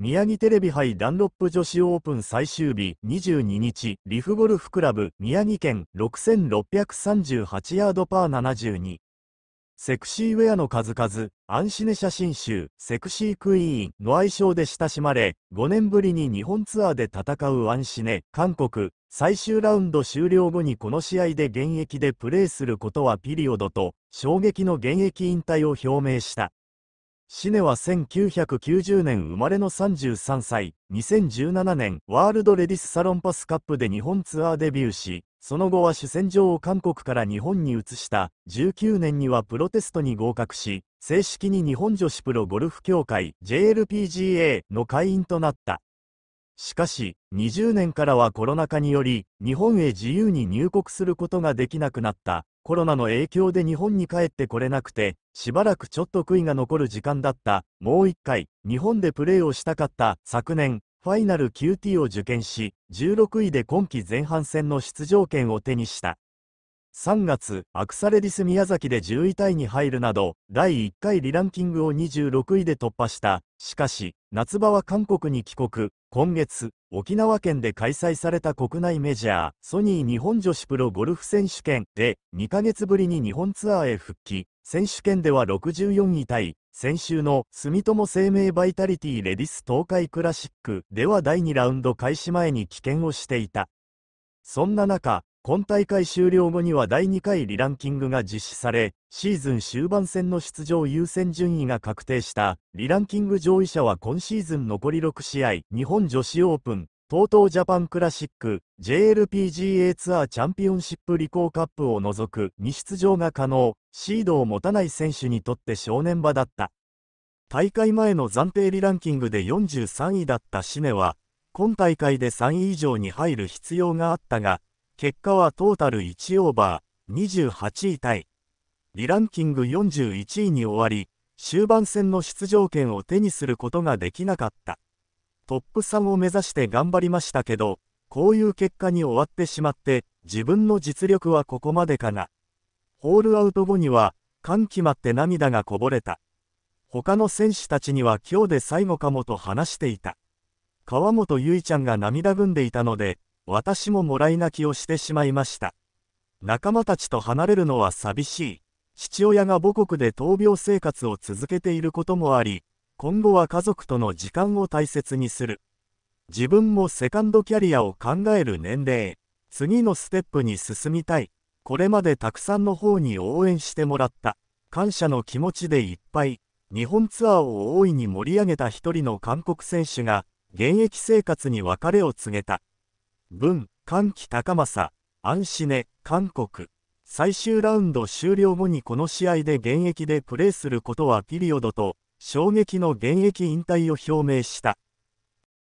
宮城テレビ杯ダンロップ女子オープン最終日22日、リフゴルフクラブ宮城県6638ヤードパー72。セクシーウェアの数々、アンシネ写真集、セクシークイーンの愛称で親しまれ、5年ぶりに日本ツアーで戦うアンシネ、韓国、最終ラウンド終了後にこの試合で現役でプレーすることはピリオドと、衝撃の現役引退を表明した。シネは1990年生まれの33歳、2017年ワールドレディスサロンパスカップで日本ツアーデビューし、その後は主戦場を韓国から日本に移した、19年にはプロテストに合格し、正式に日本女子プロゴルフ協会 JLPGA の会員となった。しかし、20年からはコロナ禍により、日本へ自由に入国することができなくなった。コロナの影響で日本に帰ってこれなくて、しばらくちょっと悔いが残る時間だった。もう一回、日本でプレーをしたかった。昨年、ファイナル QT を受験し、16位で今季前半戦の出場権を手にした。3月、アクサレディス宮崎で10位タイに入るなど、第1回リランキングを26位で突破した。しかし、夏場は韓国に帰国、今月、沖縄県で開催された国内メジャー、ソニー日本女子プロゴルフ選手権で、2ヶ月ぶりに日本ツアーへ復帰、選手権では64位対、先週の住友生命バイタリティレディス東海クラシックでは第2ラウンド開始前に棄権をしていた。そんな中、今大会終了後には第2回リランキングが実施され、シーズン終盤戦の出場優先順位が確定した、リランキング上位者は今シーズン残り6試合、日本女子オープン、TOTO ジャパンクラシック、JLPGA ツアーチャンピオンシップリコーカップを除くに出場が可能、シードを持たない選手にとって正念場だった。大会前の暫定リランキングで43位だったシネは、今大会で3位以上に入る必要があったが、結果はトータル1オーバー28位タイリランキング41位に終わり終盤戦の出場権を手にすることができなかったトップ3を目指して頑張りましたけどこういう結果に終わってしまって自分の実力はここまでかなホールアウト後には感決まって涙がこぼれた他の選手たちには今日で最後かもと話していた川本結衣ちゃんが涙ぐんでいたので私ももらい泣きをしてしまいました。仲間たちと離れるのは寂しい。父親が母国で闘病生活を続けていることもあり、今後は家族との時間を大切にする。自分もセカンドキャリアを考える年齢。次のステップに進みたい。これまでたくさんの方に応援してもらった。感謝の気持ちでいっぱい。日本ツアーを大いに盛り上げた一人の韓国選手が、現役生活に別れを告げた。文、歓喜高政、安シネ、韓国。最終ラウンド終了後にこの試合で現役でプレーすることはピリオドと衝撃の現役引退を表明した。